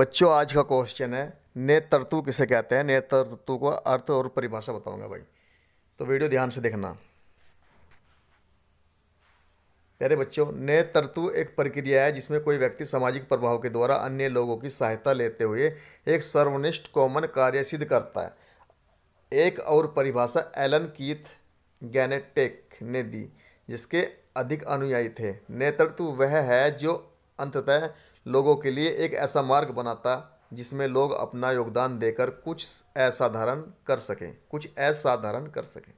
बच्चों आज का क्वेश्चन है नेतृत्व किसे कहते हैं नेतृत्व का अर्थ और परिभाषा बताऊंगा भाई तो वीडियो ध्यान से देखना प्यारे बच्चों नेतृत्व एक प्रक्रिया है जिसमें कोई व्यक्ति सामाजिक प्रभाव के द्वारा अन्य लोगों की सहायता लेते हुए एक सर्वनिष्ठ कॉमन कार्य सिद्ध करता है एक और परिभाषा एलन कीथ गैनेटेक ने दी जिसके अधिक अनुयायी थे नेतृत्व वह है जो अंततः लोगों के लिए एक ऐसा मार्ग बनाता जिसमें लोग अपना योगदान देकर कुछ असाधारण कर सकें कुछ असाधारण कर सकें